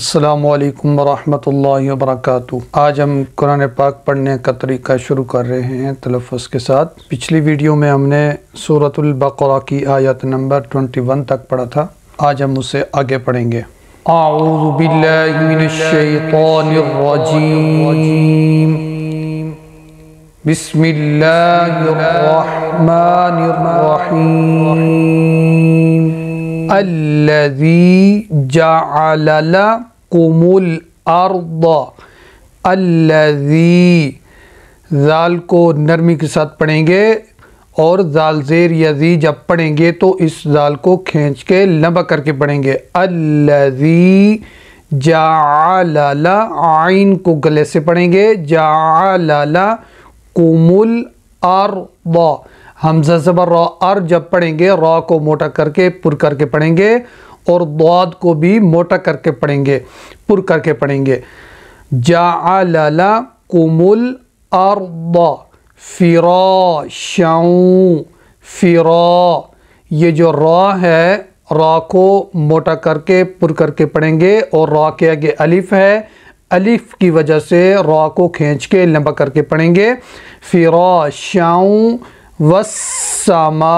अल्लाम वरहमल वर्क आज हम कुरान पाक पढ़ने का तरीका शुरू कर रहे हैं तलफ़ के साथ पिछली वीडियो में हमने सूरतुल्बरा की आयत नंबर 21 तक पढ़ा था आज हम उसे आगे पढ़ेंगे बिस्मिल्लाहिर्रहमानिर्रहीम अल्लज़ी जअलला कुमुल अर्द अल्लज़ी जाल को नरमी के साथ पढ़ेंगे और जाल जेर यजी जब पढ़ेंगे तो इस जाल को खींच के लंबा करके पढ़ेंगे अल्लज़ी जाला आइन को गले से पढ़ेंगे ला कुमुल आर हमजा जबर रॉ अर जब पढ़ेंगे रॉ को मोटा करके पुर करके पढ़ेंगे और द्वाद को भी मोटा करके पढ़ेंगे पुर करके पढ़ेंगे जा ला कुमुल अर्द फ़िरा शाऊँ फ़िरा ये जो रा है रा को मोटा करके पुर करके पढ़ेंगे और रा के आगे अलिफ है अलिफ की वजह से रा को खींच के लंबा करके पढ़ेंगे फ़िरा शाऊँ वसमा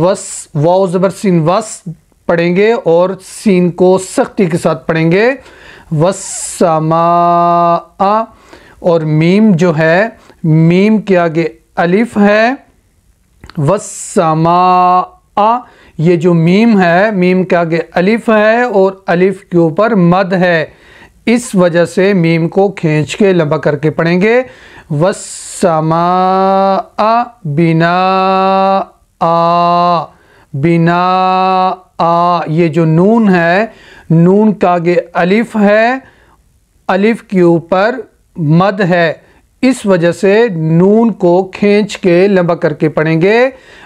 वस वाओ ज़बर सीन वस पढ़ेंगे और सीन को सख्ती के साथ पढ़ेंगे वसमा और मीम जो है मीम के आगे अलिफ है वसमा ये जो मीम है मीम के आगे अलिफ है और अलिफ के ऊपर मद है इस वजह से मीम को खींच के लंबा करके पढ़ेंगे वसमा बिना आ बिना आ ये जो नून है नून का आगे अलिफ है अलिफ के ऊपर मद है इस वजह से नून को खींच के लंबा करके पढ़ेंगे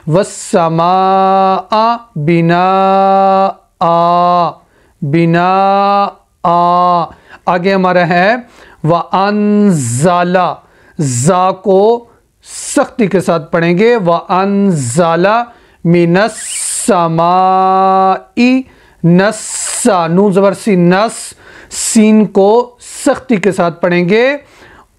वसमा बिना आ बिना आ आगे हमारा है व अनजाला जा को सख्ती के साथ पढ़ेंगे व अनजाला मीनस समाई नस नू जबर सी नस सीन को सख्ती के साथ पढ़ेंगे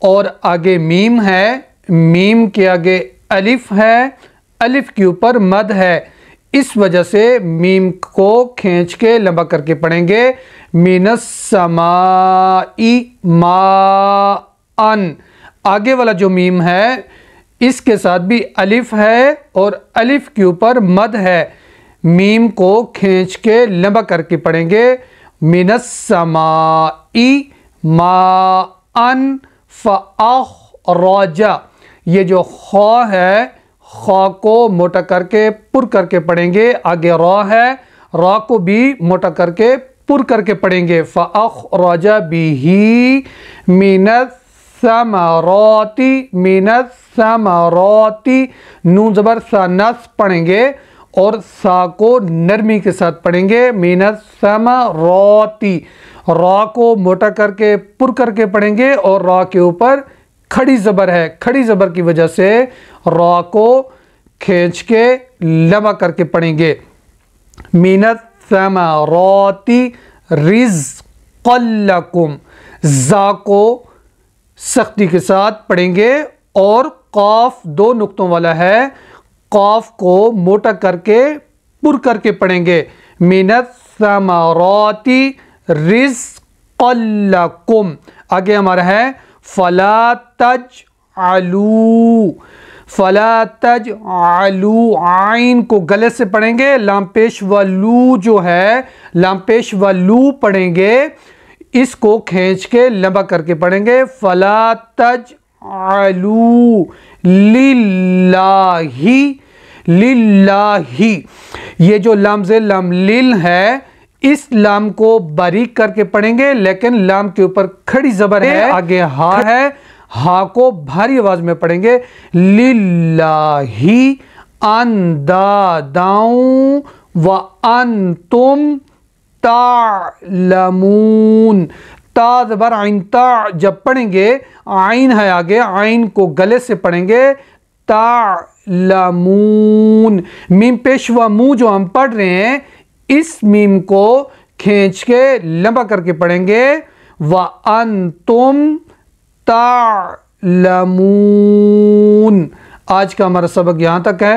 और आगे मीम है मीम के आगे अलिफ है अलिफ के ऊपर मद है इस वजह से मीम को खींच के लंबा करके पढ़ेंगे मीनस समाई मा अन आगे वाला जो मीम है इसके साथ भी अलिफ है और अलिफ के ऊपर मद है मीम को खींच के लंबा करके पढ़ेंगे समाई मा अन रोजा ये जो खौ है खा को मोटा करके पुर करके पढ़ेंगे आगे रॉ है रॉ को भी मोटा करके पुर करके पढ़ेंगे रोजा राजा ही मिनत समरौती मीनस समरौती नू ज़बर सनस पढ़ेंगे और सा को नरमी के साथ पढ़ेंगे मीनस समरौती रॉ को मोटा करके पुर करके पढ़ेंगे और रॉ के ऊपर खड़ी ज़बर है खड़ी ज़बर की वजह से रॉ को खींच के लमा करके पढ़ेंगे मीनत समरौती रिज कल्लकुम जा को सख्ती के साथ पढ़ेंगे और कौफ दो नुक्तों वाला है कौफ को मोटा करके पुर करके पढ़ेंगे मिनत रिस रिस्कुम आगे हमारा है फला तज आलू फला तज आलू आइन को गले से पढ़ेंगे लामपेश व लू जो है लामपेश व लू पढ़ेंगे इसको खींच के लंबा करके पढ़ेंगे फला तज आलू लिल्लाही लिल्लाही ये जो लम्ज लम लिल है इस लाम को बारीक करके पढ़ेंगे लेकिन लाम के ऊपर खड़ी जबर है आगे हा है हा को भारी आवाज में पढ़ेंगे लिल्लाही दाऊ व अन तुम तालमून ता ज़बर आइन ता जब पढ़ेंगे आइन है आगे आइन को गले से पढ़ेंगे तालमून मीम पेशवा मुंह जो हम पढ़ रहे हैं इस मीम को खींच के लंबा करके पढ़ेंगे व अन तुम तालमून आज का हमारा सबक यहाँ तक है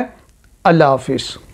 अल्लाह हाफिज़